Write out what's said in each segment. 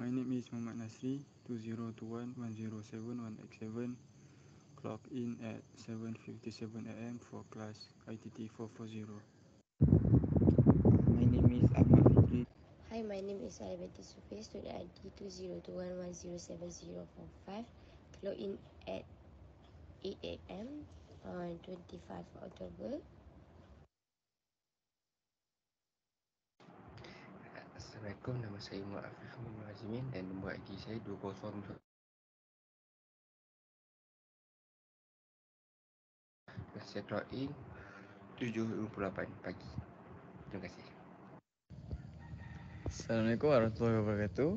My name is Muhammad Nasri, 2021-107-187, clock in at 7.57 am for class ITT 440. My name is Ahmad Fikri. Hi, my name is Alibati Sufi, student ID 2021-107-045, clock in at 8 am on 25 October. Assalamualaikum nama saya Imran Afif Imran Azimin dan nombor ID saya 20 dan saya keluar 7.28 pagi terima kasih Assalamualaikum warahmatullahi wabarakatuh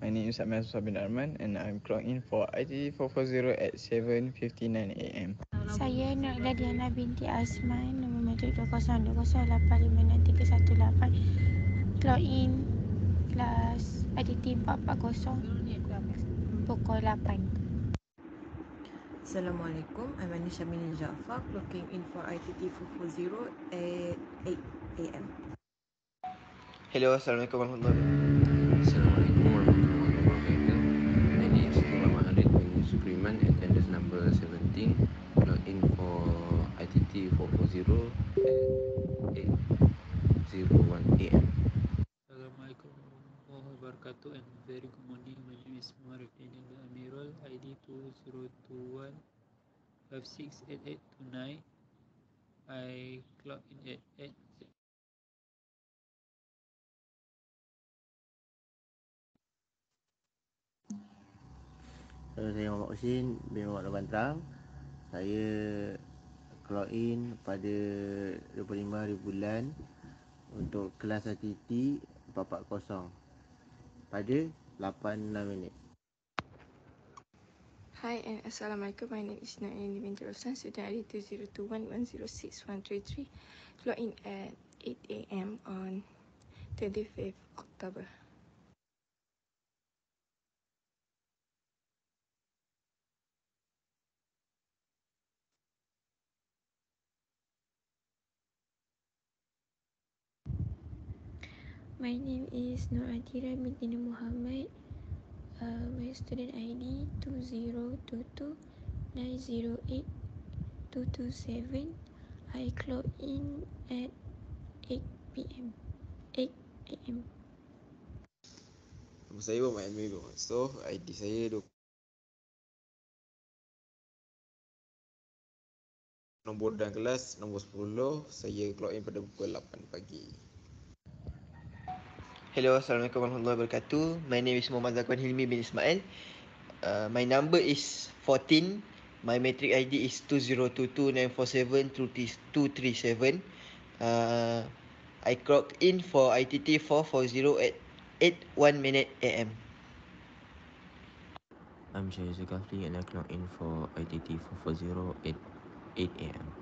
My name is Ahmad Suha bin Arman and I'm clock in for IT 440 at 7.59 am. Saya Nur Ladiana binti Azman, nombor metrik 20208 Clock in kelas ADT 440 pukul 8. Assalamualaikum, I'm Anisha Minin Jaafar, clocking in for ITT 440 at 8 a.m. Hello, Assalamualaikum warahmatullahi wabarakatuh. Assalamualaikum warahmatullahi wabarakatuh. My name is Muhammad Harid, I'm a Supreman, attendance number 17, clock in for ITT 440 at Datuk and very good Majlis My name is Amirul. ID 2021 56889. I clock in at, at Hello, saya Muhammad Husin bin Muhammad Bantram. Saya clock in pada 25 hari bulan untuk kelas ITT 440 pada 86 minit. Hi and eh, Assalamualaikum. My name is Noel Elimenti Rosan, student ID 2021106133. Log in at 8am on 25th October. My name is Nur Adira binti Muhammad. Uh, my student ID 2022908227. I clock in at 8 pm. 8 am. Nama saya pun Mak Elmi So, ID saya 20. Nombor dan kelas nombor 10. Saya clock in pada pukul 8 pagi. Hello, Assalamualaikum warahmatullahi wabarakatuh. My name is Muhammad Zakwan Hilmi bin Ismail. Uh, my number is 14. My metric ID is 2022947237. Uh, I clock in for ITT 440 at 81 minute AM. I'm Shahid Zakafri and I clock in for ITT 440 at 8 AM.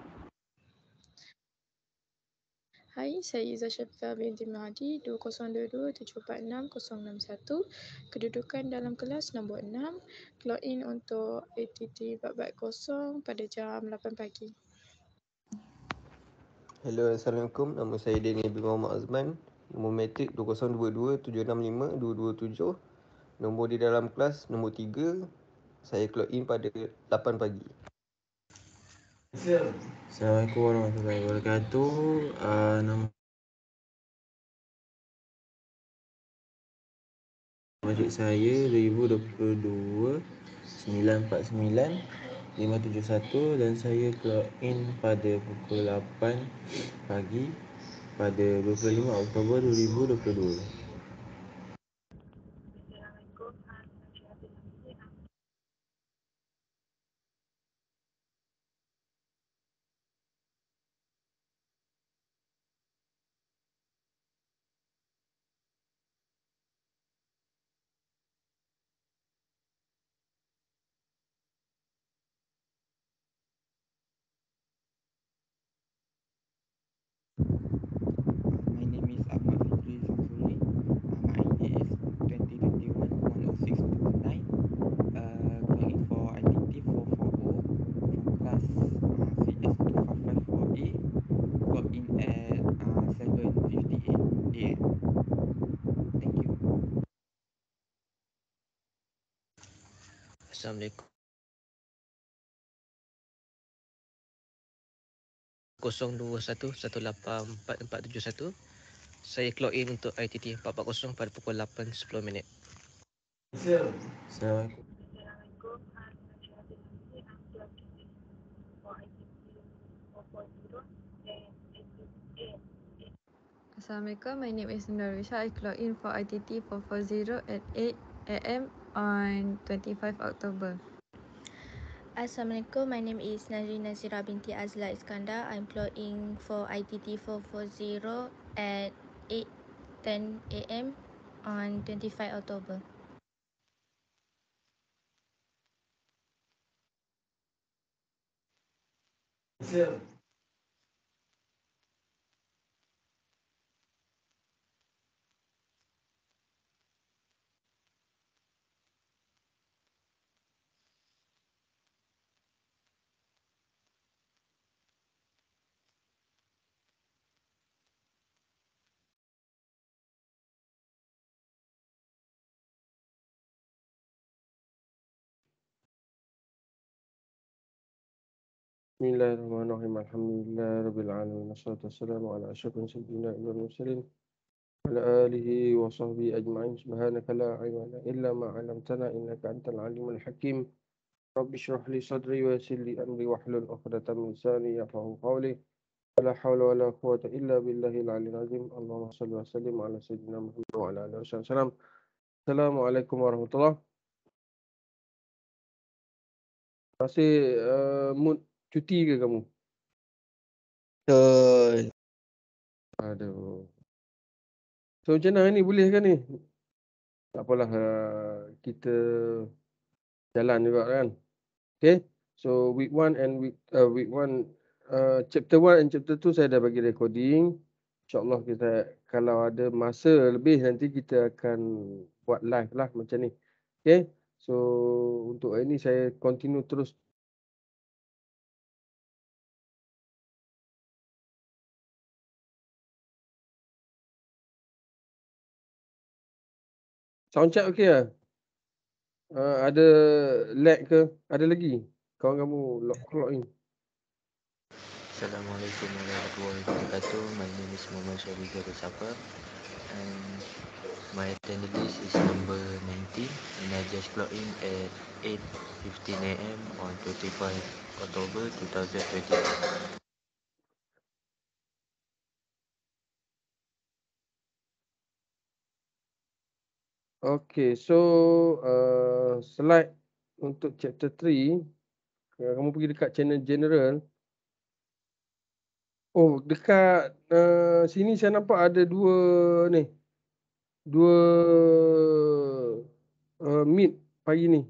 Hai, saya Izzah Syafiqah binti Mahdi 2022 Kedudukan dalam kelas nombor 6 Login untuk ATT babak kosong pada jam 8 pagi Hello, Assalamualaikum Nama saya Dini bin Muhammad Azman Nombor metrik 2022 765 Nombor di dalam kelas nombor 3 Saya login pada 8 pagi Assalamualaikum warahmatullahi wabarakatuh. Uh, nama Majlis saya 2022-949-571 dan saya clock in pada pukul 8 pagi pada 25 Oktober 2022. Assalamualaikum. 021184471 Saya clock in untuk ITT 440 pada pukul 8.10 minit Assalamualaikum Assalamualaikum My name is Nurul Rishal I clock in for ITT 440 at 8am on 25 October. Assalamualaikum, my name is Najri Nazira binti Azla Iskandar. I'm employing for ITT 440 at 8.10 am on 25 October. Yeah. بسم الله الرحمن الرحيم الحمد لله رب العالمين والصلاة والسلام على أشرف سيدنا إبراهيم المرسلين وعلى آله وصحبه أجمعين سبحانك لا علم لنا إلا ما علمتنا إنك أنت العليم الحكيم رب اشرح لي صدري ويسر لي أمري واحلل عقدة من لساني يفقهوا قولي ولا حول ولا قوة إلا بالله العلي العظيم اللهم صل وسلم على سيدنا محمد وعلى آله وصحبه وسلم السلام عليكم ورحمة الله Masih uh, eh, mood cuti ke kamu? Betul. Eh. Aduh. So macam mana ni boleh kan ni? Tak apalah uh, kita jalan juga kan. Okay. So week 1 and week uh, week 1 uh, chapter 1 and chapter 2 saya dah bagi recording. InsyaAllah kita kalau ada masa lebih nanti kita akan buat live lah macam ni. Okay. So untuk hari ni saya continue terus Sound check okey lah. Uh, ada lag ke? Ada lagi? Kawan kamu lock lock in. Assalamualaikum warahmatullahi wabarakatuh. My name is Muhammad Syari Garusapa. And my attendance is number 19. And I just clock in at 8.15am on 25 October 2021. Okay, so uh, slide untuk chapter 3. kamu pergi dekat channel general. Oh, dekat uh, sini saya nampak ada dua ni. Dua uh, meet pagi ni.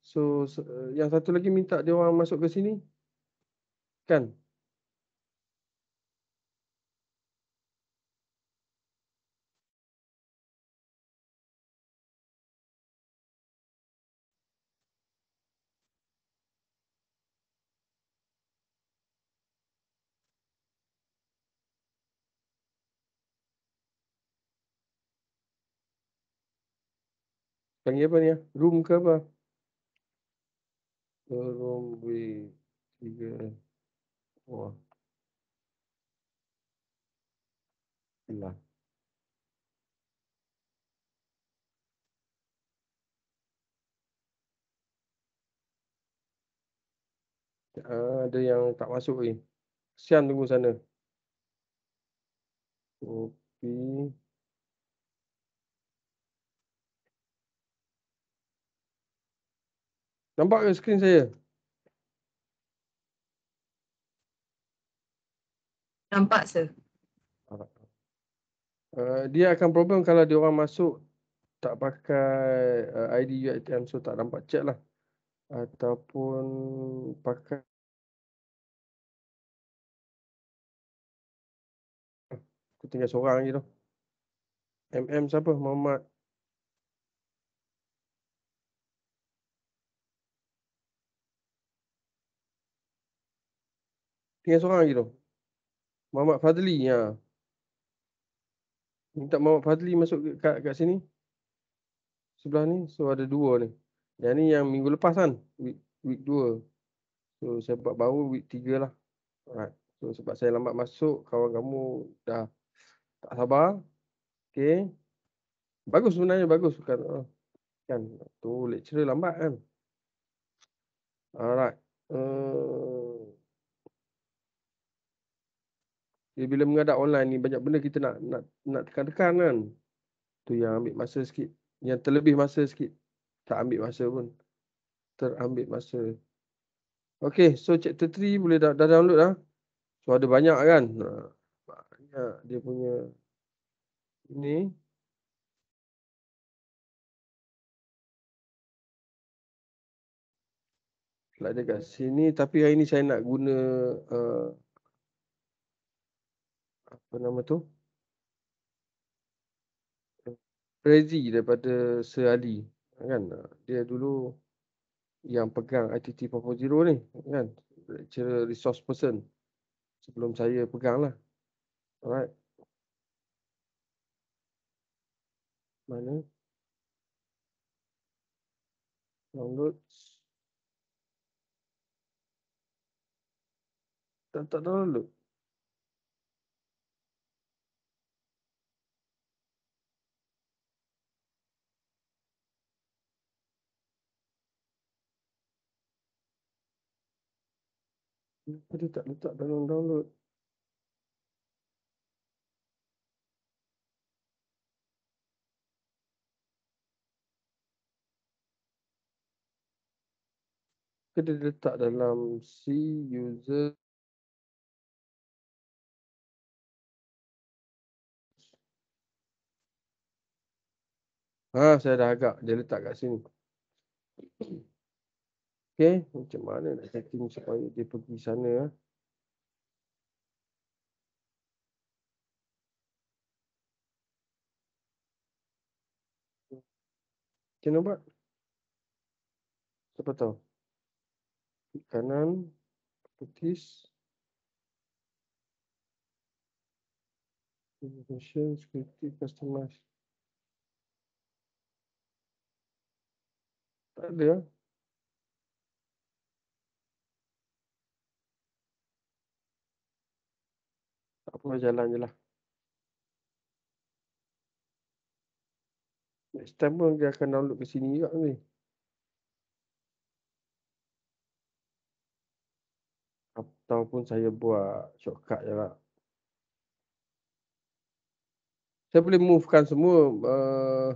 So, uh, yang satu lagi minta dia orang masuk ke sini. Kan? panggil apa ni? Ah? Room ke apa? Oh, room B3. Wah. Bila. Uh, ah, ada yang tak masuk ni. Eh. Sian tunggu sana. Okey. Okay. Nampak ke skrin saya? Nampak, sir. Uh, dia akan problem kalau dia orang masuk tak pakai uh, ID UITM so tak nampak chat lah. Ataupun pakai Aku tinggal seorang lagi tu. MM siapa? Muhammad. Tinggal seorang lagi tu. Muhammad Fadli. Ya. Minta Muhammad Fadli masuk kat, kat sini. Sebelah ni. So ada dua ni. Yang ni yang minggu lepas kan. Week, week dua. So sebab baru week tiga lah. Alright. So sebab saya lambat masuk. Kawan kamu dah tak sabar. Okay. Bagus sebenarnya. Bagus. Kan, kan. tu lecturer lambat kan. Alright. Uh, Jadi bila mengadap online ni banyak benda kita nak nak nak tekan-tekan kan. Tu yang ambil masa sikit. Yang terlebih masa sikit. Tak ambil masa pun. Terambil masa. Okay, so chapter 3 boleh dah, dah download lah. So ada banyak kan. Ha, banyak dia punya. Ini. Tak ada sini. Tapi hari ni saya nak guna. Uh, apa nama tu crazy daripada Sir Ali kan dia dulu yang pegang ITT 4.0 ni kan lecturer resource person sebelum saya pegang lah alright mana downloads tak tak download Kenapa dia tak letak dalam download? Kita letak dalam C user Ah, saya dah agak dia letak kat sini. Okay, macam mana nak setting supaya dia pergi sana ah. Macam mana buat? Siapa tahu? Di kanan, putis. Information, security, customize. Tak ada lah. Tak apa, jalan je lah. Next time pun dia akan download ke sini juga ni. Ataupun saya buat shortcut je lah. Saya boleh movekan semua. Uh,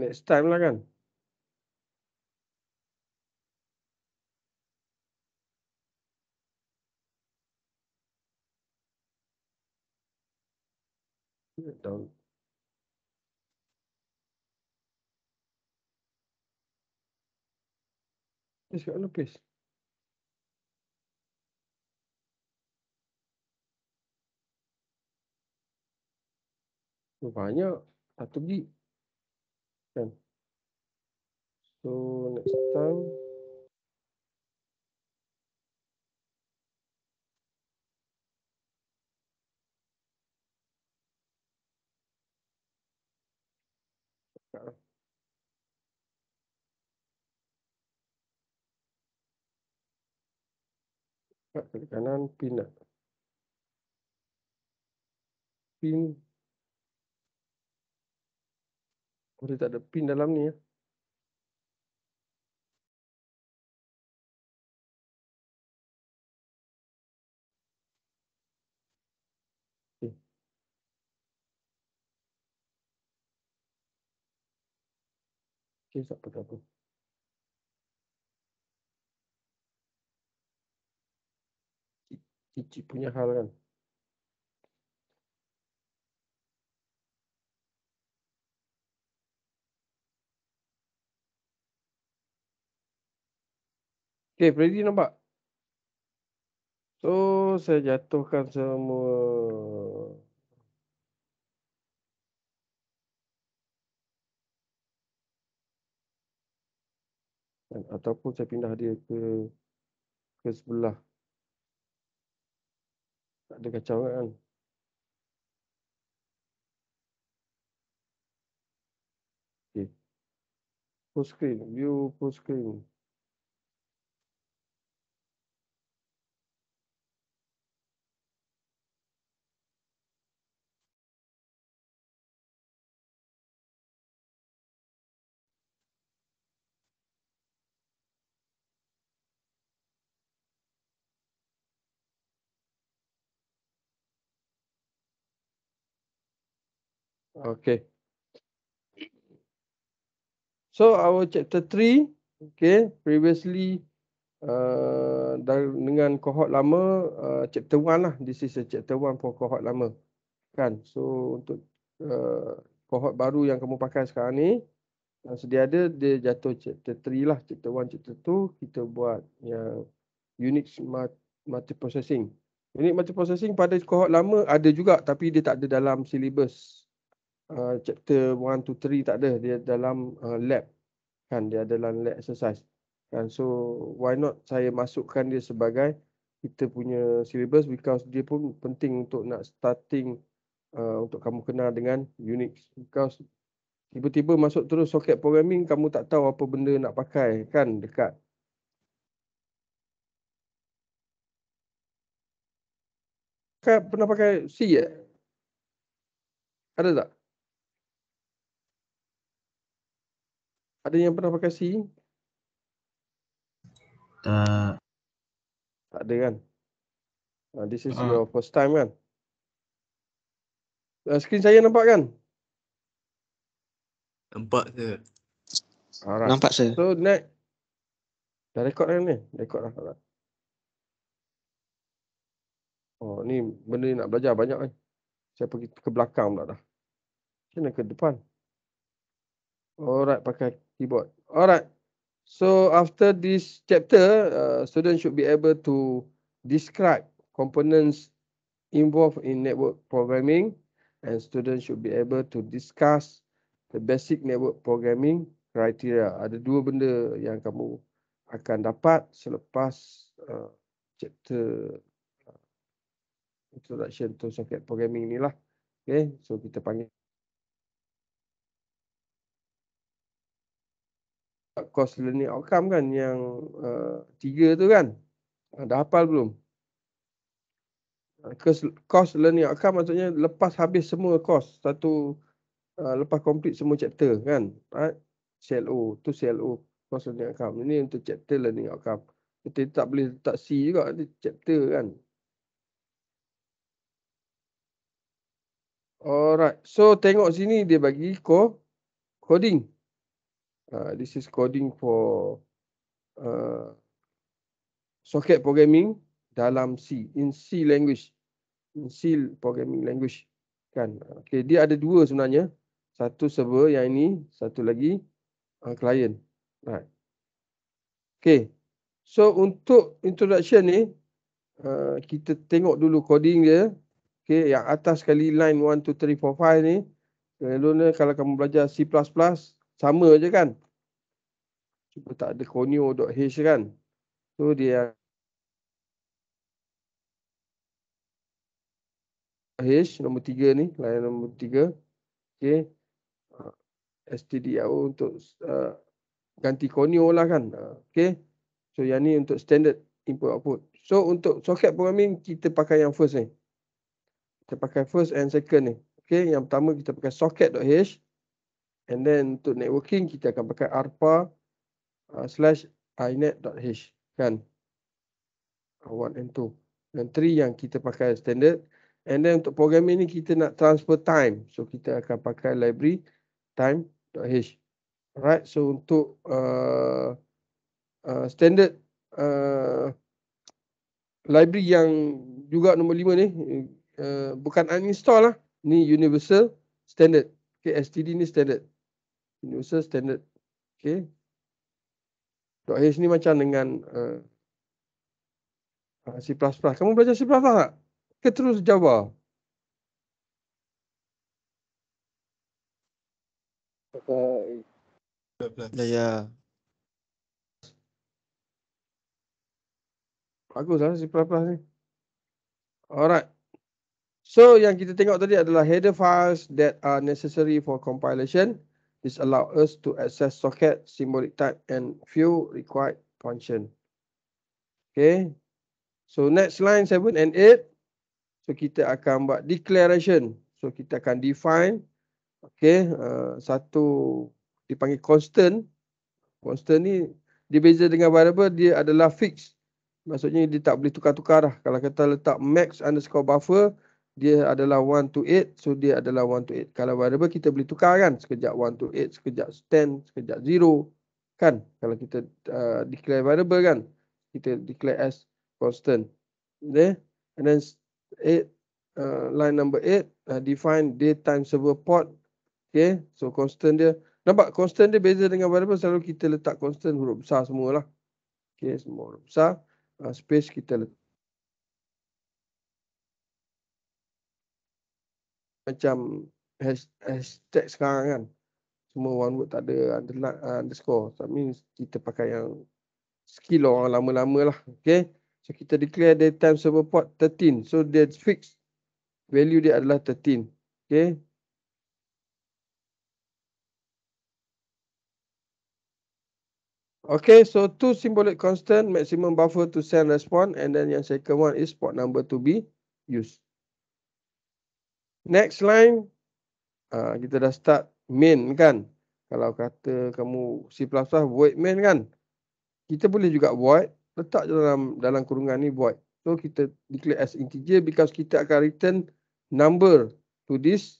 next time lah kan. Então. Es que lo que es. Rupanya satu gig. Kan. So next time. Pak kiri kanan pindah Pin. Oh, tak ada pin dalam ni ya. Okay, tak apa Cici punya hal kan. Okay, Freddy nampak? So, saya jatuhkan semua. Dan, ataupun saya pindah dia ke ke sebelah. Tak ada kacau kan. Okay. Full screen. View full screen. Okay. So our chapter 3, okay, previously uh, dengan cohort lama, uh, chapter 1 lah. This is a chapter 1 for cohort lama. Kan? So untuk uh, cohort baru yang kamu pakai sekarang ni, yang sedia ada, dia jatuh chapter 3 lah. Chapter 1, chapter 2, kita buat yang Unix Multiprocessing. Unix Multiprocessing pada cohort lama ada juga tapi dia tak ada dalam syllabus uh, chapter 1 to 3 tak ada dia dalam uh, lab kan dia ada dalam lab exercise kan so why not saya masukkan dia sebagai kita punya syllabus because dia pun penting untuk nak starting uh, untuk kamu kenal dengan unix because tiba-tiba masuk terus socket programming kamu tak tahu apa benda nak pakai kan dekat Kau pernah pakai C ya? Ada tak? Ada yang pernah pakai C? E? Tak. Tak ada kan? Uh, this is uh. your first time kan? Uh, screen saya nampak kan? Nampak ke? Alright. Nampak sir. So next. Dah record kan ni? Record lah. Alright. Oh ni benda ni nak belajar banyak kan? Saya pergi ke belakang pula dah. Kena ke depan. Alright pakai keyboard. Alright. So after this chapter, uh, student should be able to describe components involved in network programming and students should be able to discuss the basic network programming criteria. Ada dua benda yang kamu akan dapat selepas uh, chapter uh, introduction to socket programming lah. Okay, so kita panggil. course learning outcome kan yang uh, tiga tu kan uh, dah hafal belum ah, course, course learning outcome maksudnya lepas habis semua course satu uh, lepas complete semua chapter kan right? CLO tu CLO course learning outcome ini untuk chapter learning outcome kita tak boleh letak C juga nanti chapter kan Alright, so tengok sini dia bagi co coding. Uh, this is coding for uh, socket programming dalam C, in C language, in C programming language. Kan? Okay, dia ada dua sebenarnya. Satu server yang ini, satu lagi uh, client. Right. Okay, so untuk introduction ni, uh, kita tengok dulu coding dia. Okay, yang atas sekali line 1, 2, 3, 4, 5 ni. Kalau kamu belajar C++, sama je kan cuma tak ada konio.h kan so dia h nombor tiga ni layan nombor 3 okey ah, stdio untuk uh, ganti konio lah kan ah, okey so yang ni untuk standard input output so untuk soket programming kita pakai yang first ni kita pakai first and second ni okey yang pertama kita pakai socket.h And then untuk networking kita akan pakai arpa uh, slash inet.h kan. One and two. Dan three yang kita pakai standard. And then untuk program ini kita nak transfer time. So kita akan pakai library time.h. Right. So untuk uh, uh, standard uh, library yang juga nombor lima ni. Uh, bukan uninstall lah. Ni universal standard. Okay, STD ni standard universal standard. Okay. Dot H ni macam dengan uh, C++. Kamu belajar C++ tak? Ke terus Java? Ya, ya. Bagus lah C++ ni. Alright. So yang kita tengok tadi adalah header files that are necessary for compilation. This allow us to access socket, symbolic type, and few required function. Okay. So next line 7 and 8. So kita akan buat declaration. So kita akan define. Okay. Uh, satu dipanggil constant. Constant ni dibeza dengan variable dia adalah fixed. Maksudnya dia tak boleh tukar-tukar lah. Kalau kita letak max underscore buffer dia adalah 1 to 8 so dia adalah 1 to 8 kalau variable kita boleh tukar kan sekejap 1 to 8 sekejap 10 sekejap 0 kan kalau kita uh, declare variable kan kita declare as constant okay and then 8 uh, line number 8 uh, define day time server port okay so constant dia nampak constant dia beza dengan variable selalu kita letak constant huruf besar semualah okay semua huruf besar uh, space kita letak macam hashtag sekarang kan semua one word tak ada underline, uh, underscore so means kita pakai yang skill orang lama-lama lah okay so kita declare the time server port 13 so dia fix value dia adalah 13 okay Okay, so two symbolic constant, maximum buffer to send response and then yang second one is port number to be used. Next line, uh, kita dah start main kan. Kalau kata kamu C++ void main kan. Kita boleh juga void, letak dalam dalam kurungan ni void. So kita declare as integer because kita akan return number to this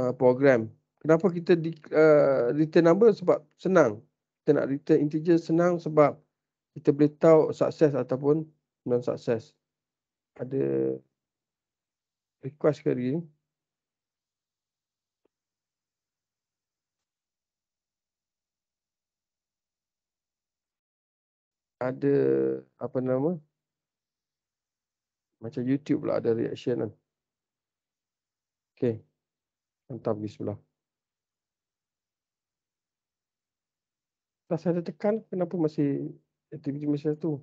uh, program. Kenapa kita di, uh, return number? Sebab senang. Kita nak return integer senang sebab kita boleh tahu sukses ataupun non-sukses. Ada request go to Ada apa nama? Macam YouTube pula ada reaction kan. Okay. Entah pergi sebelah. Rasa ada tekan, kenapa masih aktiviti masa tu?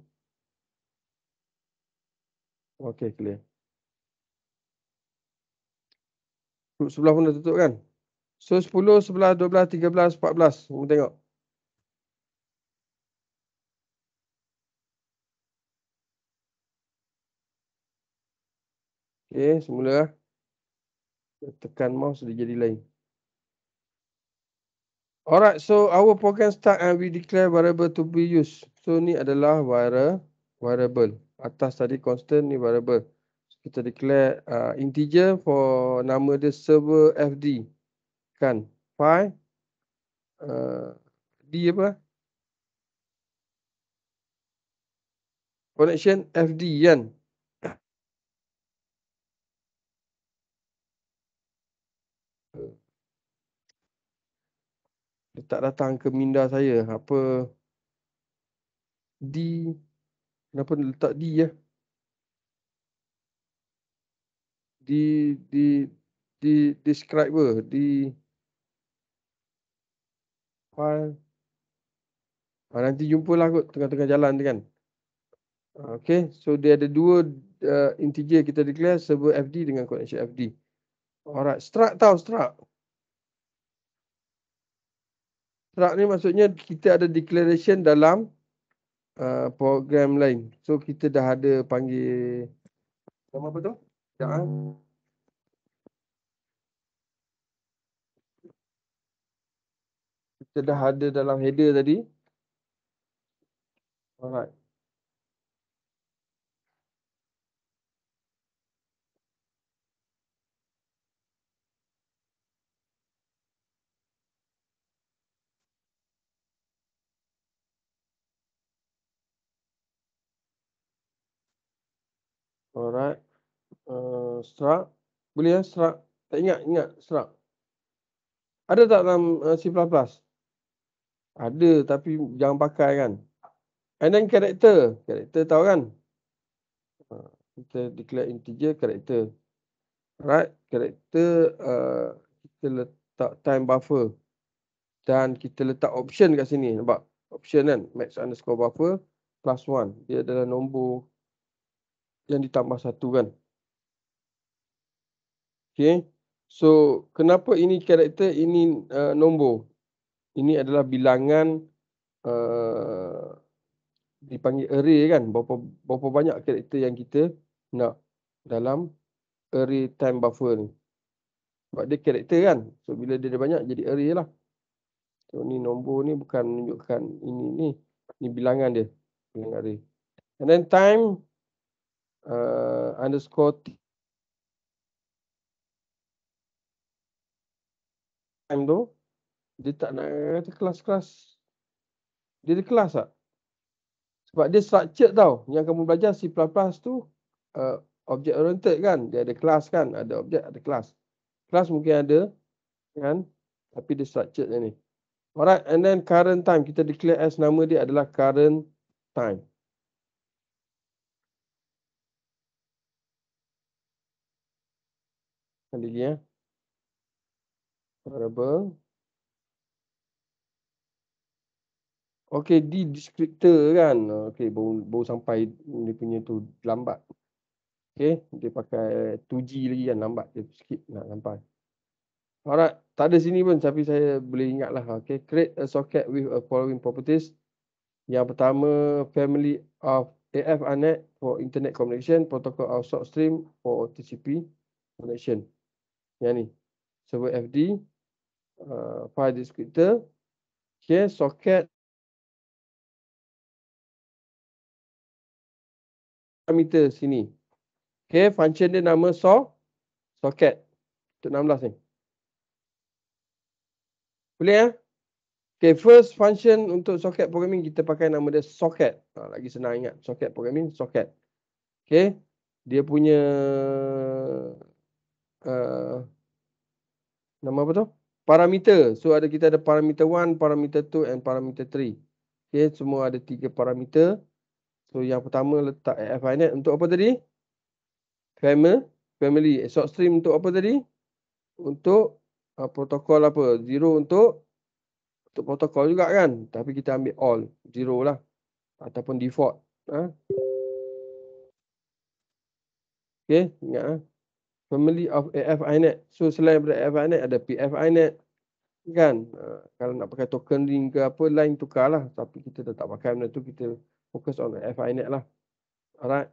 Okay, clear. Grup sebelah pun dah tutup kan? So 10, 11, 12, 13, 14. Kita tengok. Okay, semula. Tekan mouse dia jadi lain. Alright, so our program start and we declare variable to be used. So ni adalah variable. Atas tadi constant ni variable kita declare uh, integer for nama dia server fd kan file uh, d apa connection fd kan dia tak datang ke minda saya apa d kenapa letak d ya di di di describe di file ha, nanti lah kot tengah-tengah jalan tu kan ah, Okay, so dia ada dua uh, integer kita declare server fd dengan connection fd alright struct tau struct struct ni maksudnya kita ada declaration dalam uh, program lain so kita dah ada panggil nama apa tu تعال kita dah ada dalam header tadi alright alright Eh, struct. Boleh ya eh? struct. Tak ingat, ingat struct. Ada tak dalam eh, C++? Ada tapi jangan pakai kan. And then character. Character tahu kan? Kita declare integer character. Right? Character uh, kita letak time buffer. Dan kita letak option kat sini. Nampak? Option kan? Max underscore buffer plus one. Dia adalah nombor yang ditambah satu kan? Okay. So, kenapa ini karakter, ini uh, nombor? Ini adalah bilangan uh, dipanggil array kan? Berapa, berapa banyak karakter yang kita nak dalam array time buffer ni. Sebab dia karakter kan? So, bila dia ada banyak, jadi array lah. So, ni nombor ni bukan menunjukkan ini ni. Ni bilangan dia. Bilangan array. And then time uh, underscore time tu dia tak nak kata kelas-kelas dia ada kelas tak? sebab dia structured tau yang kamu belajar C++ tu uh, object oriented kan dia ada kelas kan ada objek ada kelas kelas mungkin ada kan tapi dia structured ni alright and then current time kita declare as nama dia adalah current time Kali lagi. ya? variable okey di descriptor kan okey baru baru sampai dia punya tu lambat okey dia pakai 2G lagi kan lambat dia sikit nak sampai alright tak ada sini pun tapi saya boleh ingat lah. Okay create a socket with a following properties yang pertama family of AF ANET for internet connection protocol of short stream for TCP connection yang ni server FD uh, file descriptor. Okay, socket. Parameter sini. Okay, function dia nama so, socket. Untuk 16 ni. Boleh ya? Okay, first function untuk socket programming kita pakai nama dia socket. Ha, lagi senang ingat. Socket programming, socket. Okay. Dia punya uh, nama apa tu? parameter. So ada kita ada parameter 1, parameter 2 and parameter 3. Okey, semua ada tiga parameter. So yang pertama letak affinite untuk apa tadi? Family, family, short stream untuk apa tadi? Untuk uh, protokol apa? Zero untuk untuk protokol juga kan. Tapi kita ambil all, zero lah ataupun default, ha? Okey, ingat ah. Ha? family of AFINet. So selain daripada AFINet ada PFINet kan. Uh, kalau nak pakai token ring ke apa line tukarlah tapi kita tak pakai benda tu kita fokus on AFINet lah. Alright.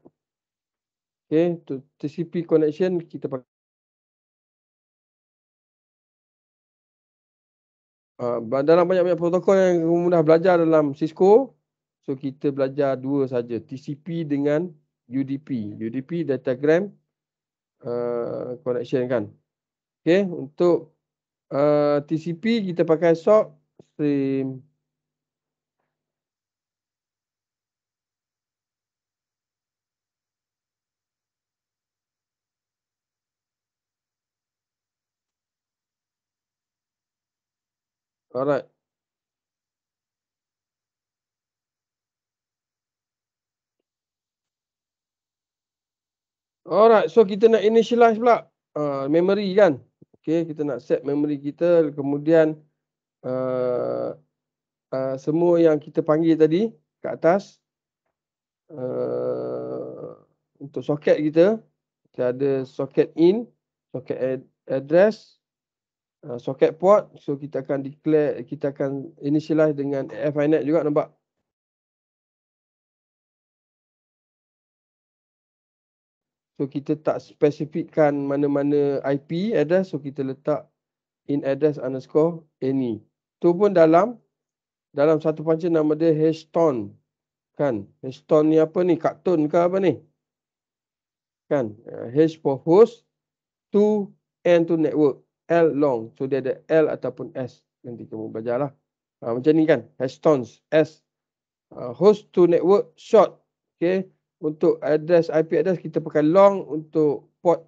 Okay, to TCP connection kita pakai Uh, dalam banyak-banyak protokol yang mudah belajar dalam Cisco So kita belajar dua saja TCP dengan UDP UDP datagram Eh, connection kan. Okay, untuk uh, eh, TCP kita pakai SOC stream. Alright. Alright, so kita nak initialize pula uh, memory kan. Okay, kita nak set memory kita. Kemudian uh, uh, semua yang kita panggil tadi kat atas. Uh, untuk soket kita. Kita ada soket in, soket address, uh, soket port. So kita akan declare, kita akan initialize dengan FINET juga nampak. So kita tak spesifikkan mana-mana IP address. So kita letak in address underscore any. Tu pun dalam. Dalam satu punca nama dia hashton. Kan. Hashton ni apa ni? Cartoon ke apa ni? Kan. Eh, H for host. To and to network. L long. So dia ada L ataupun S. Nanti kamu belajar lah. Ha, ah, macam ni kan. Hashtons. S. Uh, host to network short. Okay untuk address IP address kita pakai long untuk port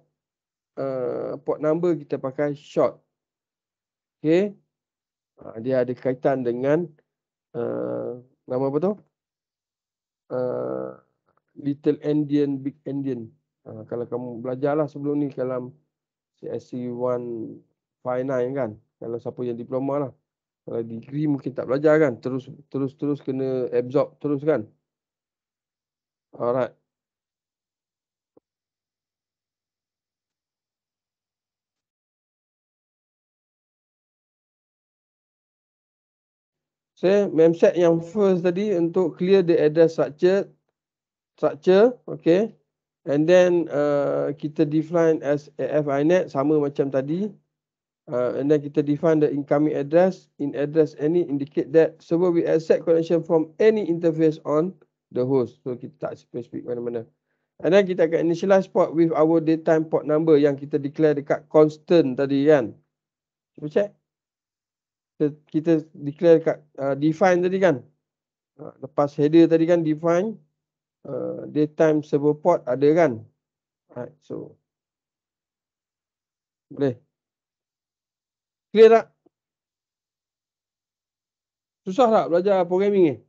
uh, port number kita pakai short. Okey. Uh, ah, dia ada kaitan dengan uh, nama apa tu? Uh, little endian big endian. Uh, ah, kalau kamu belajarlah sebelum ni dalam CSC 159 kan. Kalau siapa yang diploma lah. Kalau degree mungkin tak belajar kan. Terus terus terus kena absorb terus kan. All right. So, memset yang first tadi untuk clear the address structure. Structure, okay. And then, uh, kita define as AFINET, sama macam tadi. Uh, and then, kita define the incoming address. In address any, indicate that server will accept connection from any interface on the host. So kita tak specific mana-mana. And then kita akan initialize port with our daytime port number yang kita declare dekat constant tadi kan. Cuba check. Kita, kita declare dekat uh, define tadi kan. Uh, lepas header tadi kan define. Uh, daytime server port ada kan. Alright so. Boleh. Clear tak? Susah tak belajar programming ni? Eh?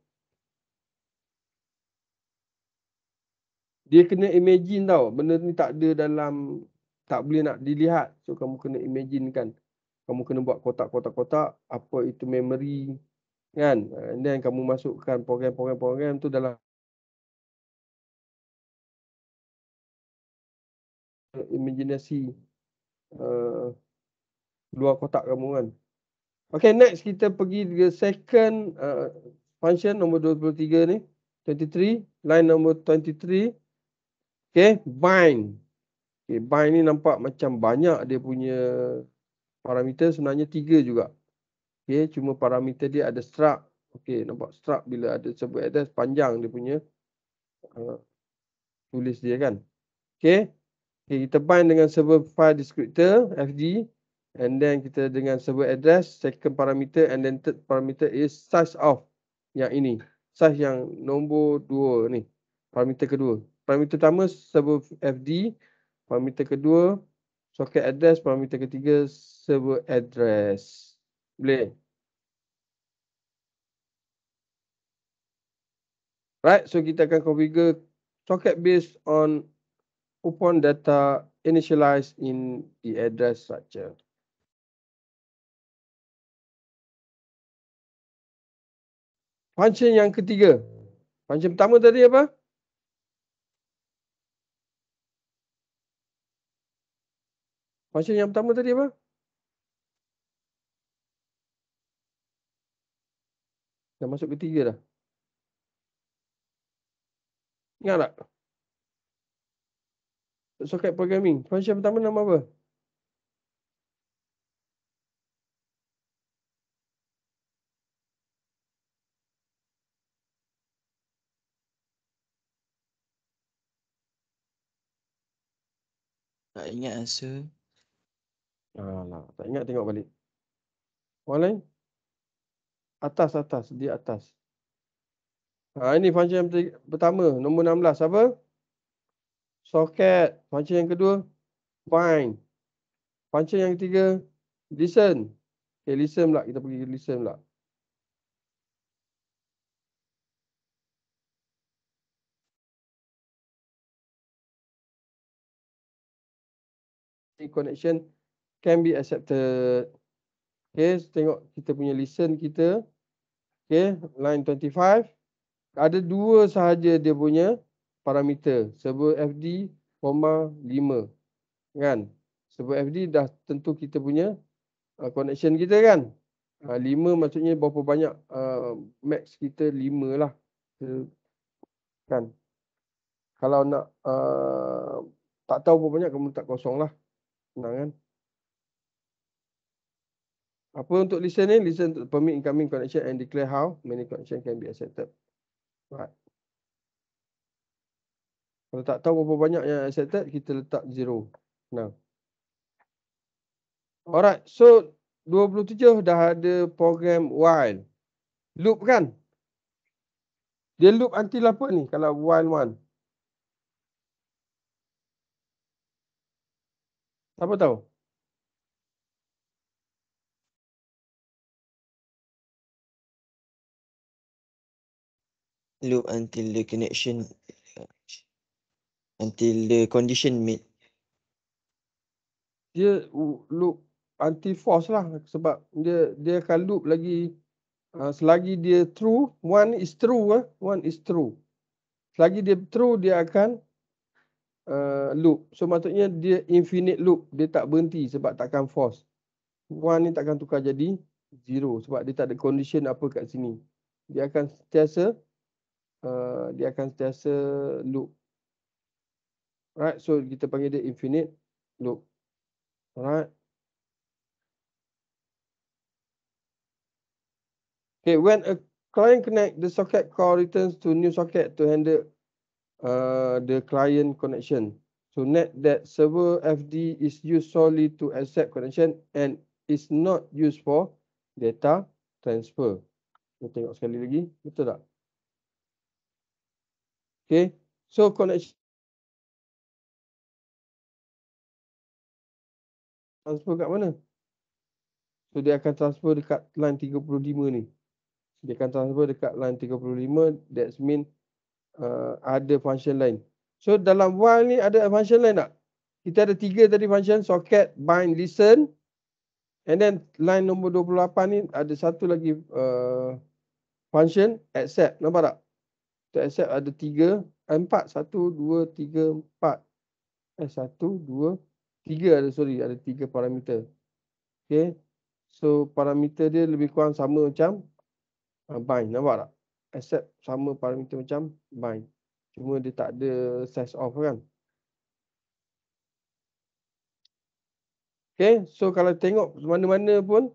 dia kena imagine tau benda ni tak ada dalam tak boleh nak dilihat so kamu kena imagine kan kamu kena buat kotak-kotak-kotak apa itu memory kan and then kamu masukkan program-program-program tu dalam imaginasi uh, luar kotak kamu kan Okay next kita pergi ke second uh, function nombor 23 ni 23 line nombor 23 Okay, bind. Okay, bind ni nampak macam banyak dia punya parameter sebenarnya tiga juga. Okay, cuma parameter dia ada struct. Okay, nampak struct bila ada sebut address panjang dia punya uh, tulis dia kan. Okay. okay, kita bind dengan server file descriptor FD and then kita dengan server address second parameter and then third parameter is size of yang ini. Size yang nombor dua ni. Parameter kedua parameter pertama server FD, parameter kedua socket address, parameter ketiga server address. Boleh? Right, so kita akan configure socket based on upon data initialized in the address structure. Function yang ketiga. Function pertama tadi apa? Function yang pertama tadi apa? Dah masuk ke tiga dah. Ingat tak? Socket programming. yang pertama nama apa? Tak ingat answer. Alah, tak ingat tengok balik. Orang lain? Atas, atas. Di atas. Ha, ini function yang pertama. Nombor 16. Apa? Socket. Function yang kedua. Find. Function yang ketiga. Listen. Okay, listen pula. Kita pergi listen pula. connection can be accepted. Okay, so tengok kita punya listen kita. Okay, line 25. Ada dua sahaja dia punya parameter. Server FD, 5. Kan? Server FD dah tentu kita punya uh, connection kita kan? Uh, 5 maksudnya berapa banyak uh, max kita 5 lah. Kan? Kalau nak uh, tak tahu berapa banyak, kamu tak kosong lah. Senang kan? Apa untuk listen ni? Listen to permit incoming connection and declare how many connection can be accepted. Right. Kalau tak tahu berapa banyak yang accepted, kita letak zero. Now. Alright, so 27 dah ada program while. Loop kan? Dia loop until apa ni kalau while one? Siapa tahu? loop until the connection until the condition meet dia loop anti force lah sebab dia dia akan loop lagi uh, selagi dia true one is true eh? one is true selagi dia true dia akan uh, loop so maksudnya dia infinite loop dia tak berhenti sebab takkan force one ni takkan tukar jadi zero sebab dia tak ada condition apa kat sini dia akan sentiasa Uh, dia akan sentiasa loop. Right, so kita panggil dia infinite loop. Alright. Okay, when a client connect, the socket call returns to new socket to handle uh, the client connection. So net that server FD is used solely to accept connection and is not used for data transfer. Kita tengok sekali lagi, betul tak? Okay. So connection transfer kat mana? So dia akan transfer dekat line 35 ni. Dia akan transfer dekat line 35 That mean uh, ada function line. So dalam while ni ada function line tak? Kita ada tiga tadi function socket, bind, listen. And then line nombor 28 ni ada satu lagi uh, function accept. Nampak tak? Kita accept ada tiga. Empat. Satu, dua, tiga, empat. Eh, satu, dua, tiga ada. Sorry, ada tiga parameter. Okay. So, parameter dia lebih kurang sama macam uh, bind. Nampak tak? Accept sama parameter macam bind. Cuma dia tak ada size off kan? Okay. So, kalau tengok mana-mana pun,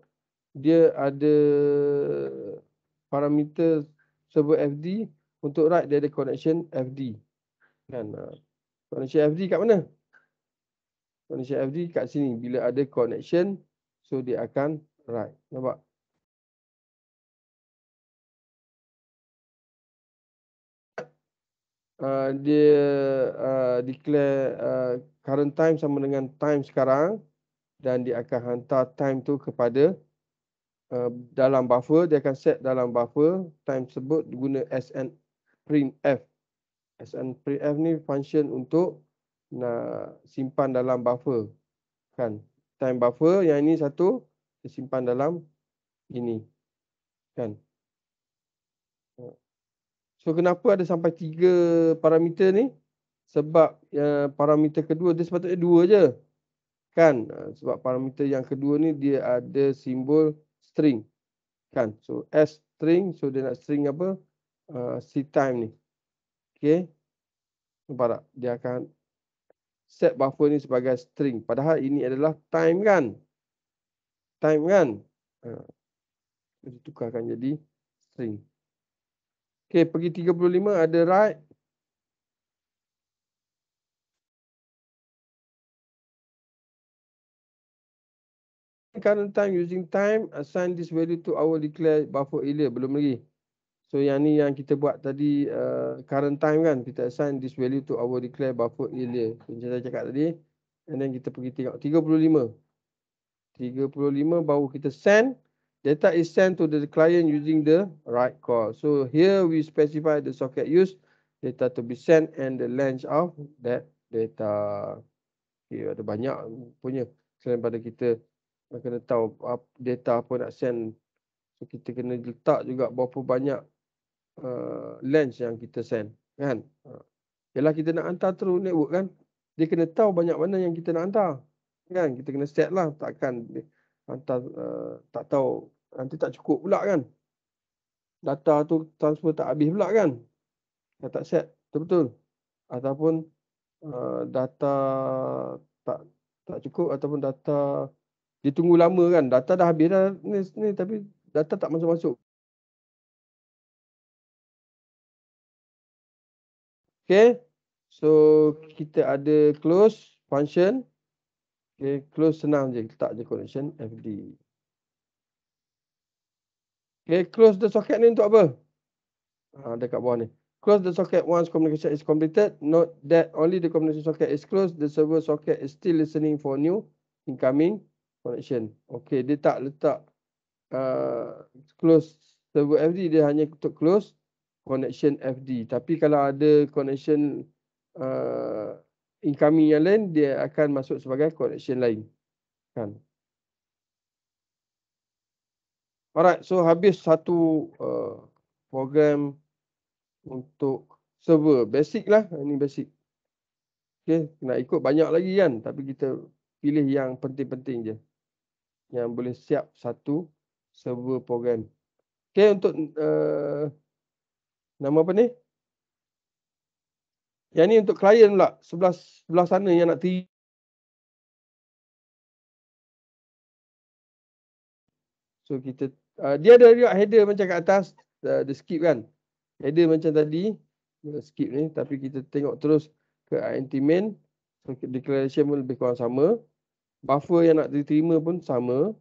dia ada parameter server FD untuk right, dia ada connection FD. Kan? Ha. Connection FD kat mana? Connection FD kat sini. Bila ada connection, so dia akan right. Nampak? Uh, dia uh, declare uh, current time sama dengan time sekarang dan dia akan hantar time tu kepada uh, dalam buffer, dia akan set dalam buffer time sebut guna SN, printf. SN printf ni function untuk nak simpan dalam buffer. Kan? Time buffer yang ini satu disimpan dalam ini. Kan? So kenapa ada sampai tiga parameter ni? Sebab uh, parameter kedua dia sepatutnya dua je. Kan? Uh, sebab parameter yang kedua ni dia ada simbol string. Kan? So S string. So dia nak string apa? C uh, time ni. Okay. Nampak tak? Dia akan set buffer ni sebagai string. Padahal ini adalah time kan? Time kan? Uh, dia tukarkan jadi string. Okay. Pergi 35 ada right. current time using time assign this value to our declare buffer earlier belum lagi So yang ni yang kita buat tadi uh, current time kan kita assign this value to our declare buffer area. Macam saya cakap tadi and then kita pergi tengok 35. 35 baru kita send data is sent to the client using the write call. So here we specify the socket use data to be sent and the length of that data. Okay, ada banyak punya selain pada kita kena tahu apa data apa nak send. kita kena letak juga berapa banyak Uh, lens yang kita send kan ialah uh, kita nak hantar terus network kan dia kena tahu banyak mana yang kita nak hantar kan kita kena set lah takkan hantar uh, tak tahu nanti tak cukup pula kan data tu transfer tak habis pula kan Dah tak set betul betul ataupun uh, data tak tak cukup ataupun data ditunggu lama kan data dah habis dah ni, ni tapi data tak masuk-masuk Okay. So kita ada close function. Okay. Close senang je. Letak je connection FD. Okay. Close the socket ni untuk apa? Ha, dekat bawah ni. Close the socket once communication is completed. Note that only the communication socket is closed. The server socket is still listening for new incoming connection. Okay. Dia tak letak uh, close server FD. Dia hanya untuk close connection FD. Tapi kalau ada connection uh, incoming yang lain, dia akan masuk sebagai connection lain. Kan? Alright, so habis satu uh, program untuk server. Basic lah, ini basic. Okay, nak ikut banyak lagi kan? Tapi kita pilih yang penting-penting je. Yang boleh siap satu server program. Okay, untuk... Uh, nama apa ni? Yang ni untuk klien pula sebelah sebelah sana yang nak ti So kita uh, dia ada juga header macam kat atas uh, the skip kan. Header macam tadi uh, skip ni tapi kita tengok terus ke int main so, declaration pun lebih kurang sama. Buffer yang nak diterima pun sama.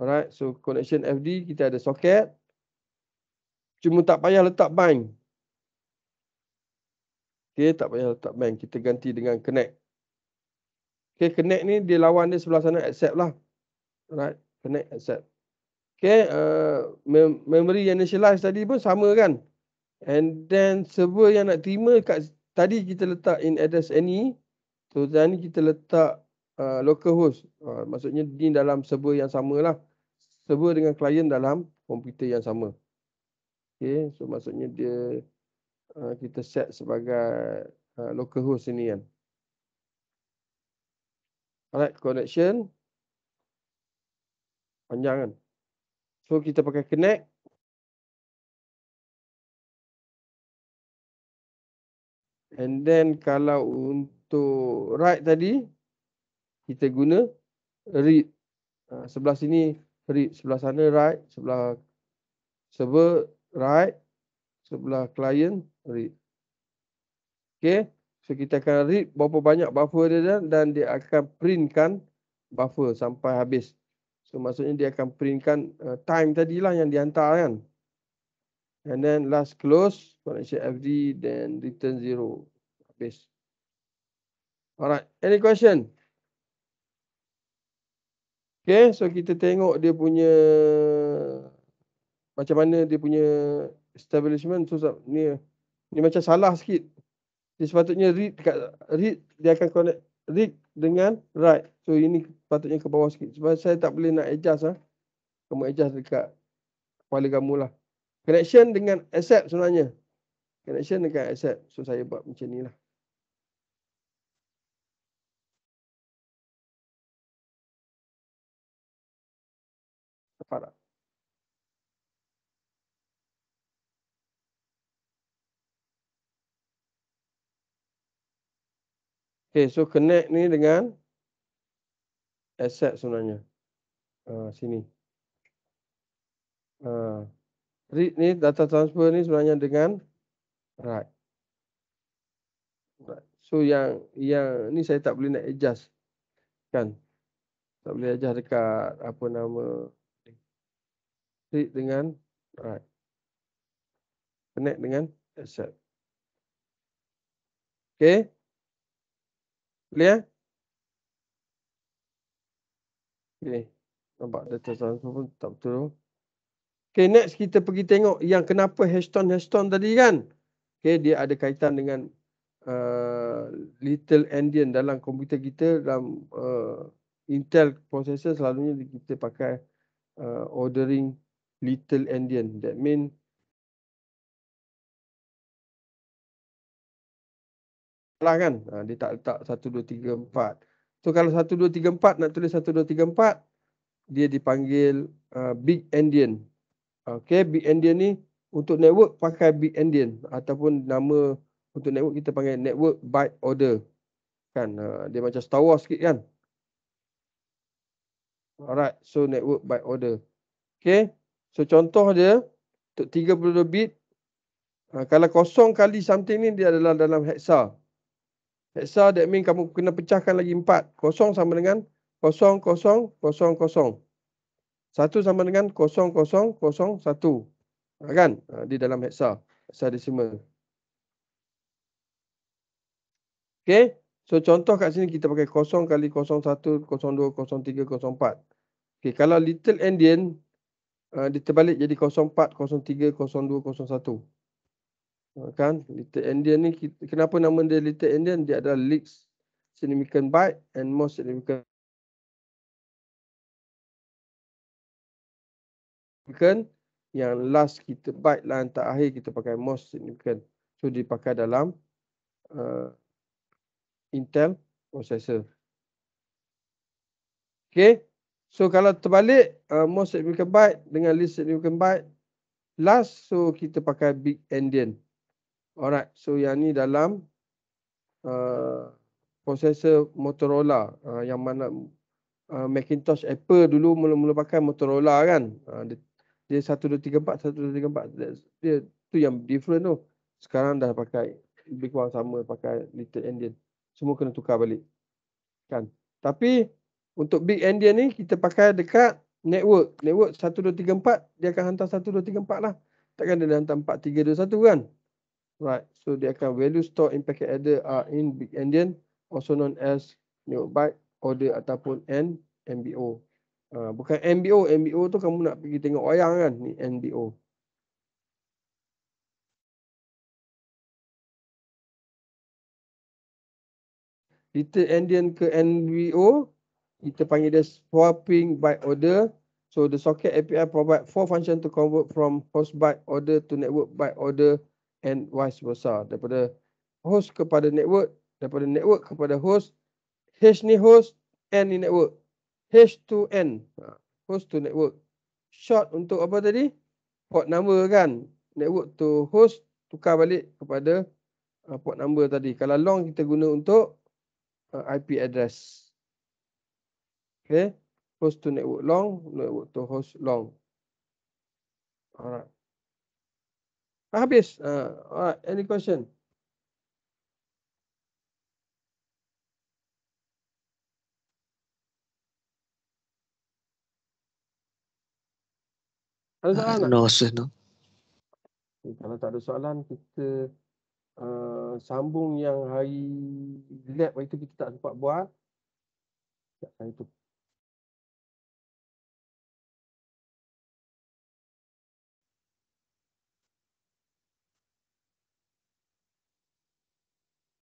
Alright so connection FD kita ada socket Cuma tak payah letak bind. Okay, tak payah letak bind. Kita ganti dengan connect. Okay, connect ni dia lawan dia sebelah sana accept lah. Right, connect accept. Okay, uh, eh, memory yang initialize tadi pun sama kan. And then server yang nak terima kat tadi kita letak in address any. E, so, ni kita letak uh, eh, localhost. Uh, ah, maksudnya ni dalam server yang sama lah, Server dengan client dalam komputer yang sama. Okey, so maksudnya dia uh, kita set sebagai uh, local host ini kan. Alright, connection. Panjang kan? So kita pakai connect. And then kalau untuk write tadi, kita guna read. Uh, sebelah sini read, sebelah sana write, sebelah server write sebelah client read. Okay. So kita akan read berapa banyak buffer dia dan, dan dia akan printkan buffer sampai habis. So maksudnya dia akan printkan uh, time tadi lah yang dihantar kan. And then last close connection FD then return zero. Habis. Alright. Any question? Okay. So kita tengok dia punya macam mana dia punya establishment tu ni ni macam salah sikit dia sepatutnya read dekat read dia akan connect read dengan write so ini sepatutnya ke bawah sikit sebab saya tak boleh nak adjust ah kamu adjust dekat kepala kamu lah connection dengan accept sebenarnya connection dengan accept so saya buat macam ni lah para Okay, so connect ni dengan asset sebenarnya. Uh, sini. Uh, read ni, data transfer ni sebenarnya dengan write. write. So yang, yang ni saya tak boleh nak adjust. Kan? Tak boleh adjust dekat apa nama. Read dengan write. Connect dengan asset. Okay. Clear? Okay. Nampak dia tersangkut pun tak betul. Okay next kita pergi tengok yang kenapa Heston-Heston tadi kan. Okay dia ada kaitan dengan uh, Little Endian dalam komputer kita. Dalam uh, Intel processor selalunya kita pakai uh, ordering Little Endian. That means lah kan. Ha, dia tak letak 1, 2, 3, 4. So kalau 1, 2, 3, 4 nak tulis 1, 2, 3, 4. Dia dipanggil uh, Big Endian. Okay, Big Endian ni untuk network pakai Big Endian. Ataupun nama untuk network kita panggil Network Byte Order. Kan, uh, dia macam Star Wars sikit kan. Alright, so Network Byte Order. Okay, so contoh dia untuk 32 bit. Uh, kalau kosong kali something ni dia adalah dalam hexa. Hexa that mean kamu kena pecahkan lagi 4. Kosong sama dengan kosong, kosong, kosong, kosong. Satu sama dengan kosong, kosong, kosong, satu. Ha, kan? Ha, di dalam hexa Heksa decimal. Okay. So contoh kat sini kita pakai kosong kali kosong, satu, kosong, dua, kosong, tiga, kosong, empat. Okay. Kalau little endian, ha, uh, diterbalik jadi kosong, empat, kosong, tiga, kosong, dua, kosong, satu. Ha, kan little endian ni kenapa nama dia little endian dia adalah least significant byte and most significant kan yang last kita byte lah tak akhir kita pakai most significant so dipakai dalam uh, intel processor Okay, so kalau terbalik uh, most significant byte dengan least significant byte last so kita pakai big endian Alright, so yang ni dalam uh, prosesor Motorola uh, yang mana uh, Macintosh Apple dulu mula-mula pakai Motorola kan. Uh, dia 1234, 1234, dia tu yang different tu. Sekarang dah pakai, lebih kurang sama pakai Little Indian. Semua kena tukar balik. kan? Tapi untuk Big Indian ni kita pakai dekat network. Network 1234, dia akan hantar 1234 lah. Takkan dia hantar 4321 kan right? So the account value stored in packet header are in big endian, also known as new byte order ataupun N MBO. Uh, ah, bukan MBO, MBO tu kamu nak pergi tengok wayang kan? Ni NBO. Little endian ke NBO, kita panggil dia swapping byte order. So the socket API provide four function to convert from host byte order to network byte order and vice versa daripada host kepada network daripada network kepada host h ni host n ni network h to n ha, host to network short untuk apa tadi port number kan network to host tukar balik kepada uh, port number tadi kalau long kita guna untuk uh, IP address Okay? host to network long network to host long alright Dah habis. Uh, alright, any question? Ada ah, soalan? Uh, no, sir, no. Okay, eh, kalau tak ada soalan, kita uh, sambung yang hari lab waktu kita tak sempat buat. Sekejap, hari itu.